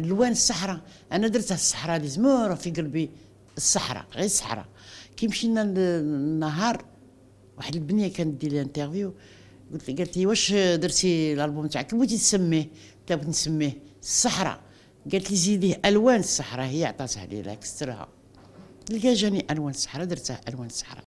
الوان الصحراء انا درتها الصحراء اللي زمور في قلبي الصحراء غير الصحراء كي مشينا النهار واحد البنيه كانت دير لي انترفيو قلت قالت لي واش درتي الالبوم تاعك كي بغيتي تسميه قلت لها نسميه الصحراء قالت لي زيديه الوان الصحراء هي عطاتها لي لا كسرها لقى جاني الوان الصحراء درتها الوان الصحراء